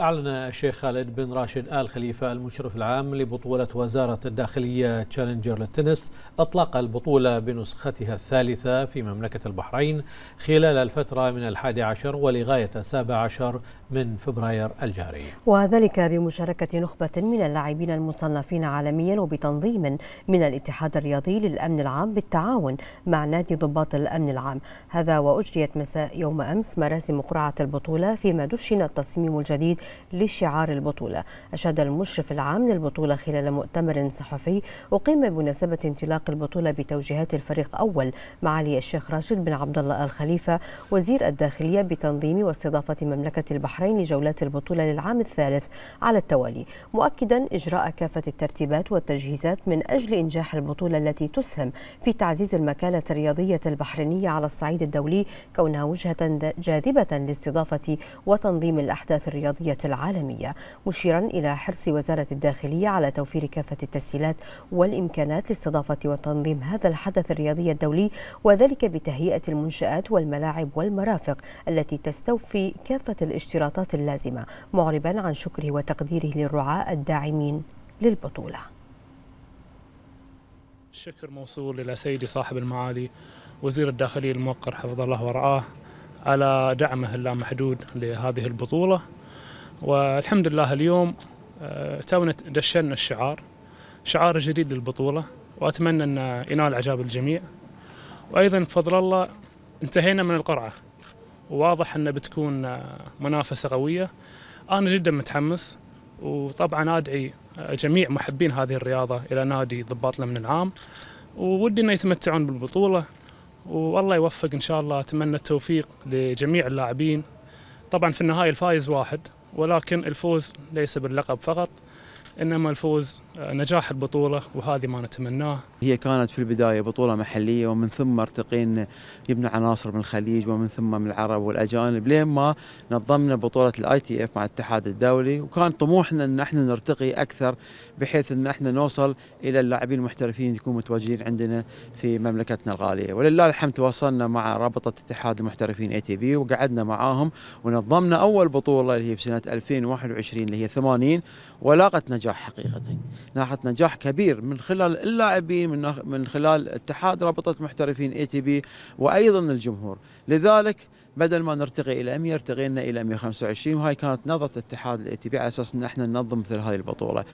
أعلن الشيخ خالد بن راشد آل خليفة المشرف العام لبطولة وزارة الداخلية تشالنجر للتنس أطلق البطولة بنسختها الثالثة في مملكة البحرين خلال الفترة من الحادي عشر ولغاية السابع عشر من فبراير الجاري وذلك بمشاركة نخبة من اللاعبين المصنفين عالميا وبتنظيم من الاتحاد الرياضي للأمن العام بالتعاون مع نادي ضباط الأمن العام هذا وأجريت مساء يوم أمس مراسم قرعة البطولة فيما دشن التصميم الجديد لشعار البطولة أشاد المشرف العام للبطولة خلال مؤتمر صحفي أقيم بمناسبة انطلاق البطولة بتوجيهات الفريق أول معالي الشيخ راشد بن عبد الله الخليفة وزير الداخلية بتنظيم واستضافة مملكة البحرين لجولات البطولة للعام الثالث على التوالي مؤكدا إجراء كافة الترتيبات والتجهيزات من أجل إنجاح البطولة التي تسهم في تعزيز المكانة الرياضية البحرينية على الصعيد الدولي كونها وجهة جاذبة لاستضافة وتنظيم الأحداث الرياضية الصحية العالمية مشيرا إلى حرص وزارة الداخلية على توفير كافة التسهيلات والإمكانات لاستضافة وتنظيم هذا الحدث الرياضي الدولي وذلك بتهيئة المنشآت والملاعب والمرافق التي تستوفي كافة الاشتراطات اللازمة معربا عن شكره وتقديره للرعاة الداعمين للبطولة الشكر موصول إلى سيدي صاحب المعالي وزير الداخلية الموقر حفظ الله ورعاه على دعمه اللامحدود لهذه البطولة والحمد لله اليوم آه، تونا دشنا الشعار شعار جديد للبطولة وأتمنى أن ينال إعجاب الجميع وأيضا بفضل الله انتهينا من القرعة وواضح أن بتكون آه، منافسة قوية أنا جدا متحمس وطبعا أدعي آه، جميع محبين هذه الرياضة إلى نادي ضباط لمن العام وودي أن يتمتعون بالبطولة والله يوفق إن شاء الله أتمنى التوفيق لجميع اللاعبين طبعا في النهاية الفايز واحد ولكن الفوز ليس باللقب فقط انما الفوز آه، نجاح البطوله وهذه ما نتمناه. هي كانت في البدايه بطوله محليه ومن ثم ارتقينا جبنا عناصر من الخليج ومن ثم من العرب والاجانب لين ما نظمنا بطوله الاي تي اف مع الاتحاد الدولي وكان طموحنا ان احنا نرتقي اكثر بحيث ان احنا نوصل الى اللاعبين المحترفين يكونوا متواجدين عندنا في مملكتنا الغاليه ولله الحمد تواصلنا مع رابطه اتحاد المحترفين اي تي بي وقعدنا معاهم ونظمنا اول بطوله اللي هي بسنه 2021 اللي هي 80 ولاقت نجاح نجاح حقيقة لاحظت نجاح كبير من خلال اللاعبين من, من خلال اتحاد رابطة محترفين اي تي بي وأيضا الجمهور لذلك بدل ما نرتقي إلى 100 ارتقينا إلى 125 وهاي كانت نظرة اتحاد الاي تي بي على أساس أن احنا ننظم مثل هذه البطولة